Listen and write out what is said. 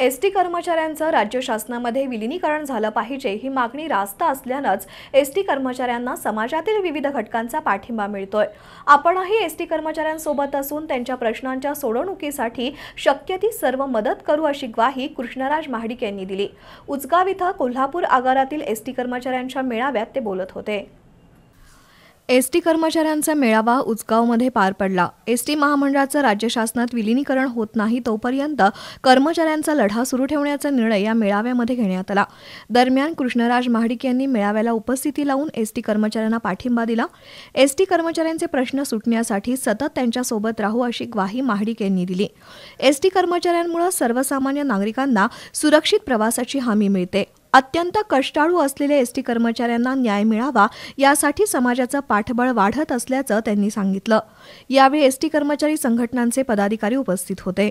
S T कर्मचाऱ्यांचं राज्य शासनामध्ये विलिनीकरण झालं पाहिजे ही मागणी रास्त असल्यानंच एस टी कर्मचाऱ्यांना समाजातील विविध घटकांचा पाठिंबा मिळतोय आपणही एस टी कर्मचाऱ्यांसोबत असून त्यांच्या प्रश्नांच्या सोडवणुकीसाठी शक्य ती सर्व मदत करू अशी ग्वाही कृष्णराज महाडिक यांनी दिली उचगाव इथं कोल्हापूर आगारातील एस टी कर्मचाऱ्यांच्या मेळाव्यात ते बोलत होते एस टी कर्मचाऱ्यांचा मेळावा उचगावमध्ये पार पडला एस टी महामंडळाचं राज्य शासनात विलिनीकरण होत नाही तोपर्यंत कर्मचाऱ्यांचा लढा सुरू ठेवण्याचा निर्णय या मेळाव्यामध्ये घेण्यात आला दरम्यान कृष्णराज महाडिक यांनी मेळाव्याला उपस्थिती लावून एस टी कर्मचाऱ्यांना पाठिंबा दिला एस टी कर्मचाऱ्यांचे प्रश्न सुटण्यासाठी सतत त्यांच्यासोबत राहू अशी ग्वाही महाडिक यांनी दिली एस टी कर्मचाऱ्यांमुळे सर्वसामान्य नागरिकांना सुरक्षित प्रवासाची हमी मिळते अत्यंत कष्टाळू असलेल्या एसटी कर्मचाऱ्यांना न्याय मिळावा यासाठी समाजाचं पाठबळ वाढत असल्याचं त्यांनी सांगितलं यावेळी एसटी कर्मचारी संघटनांचे पदाधिकारी उपस्थित होते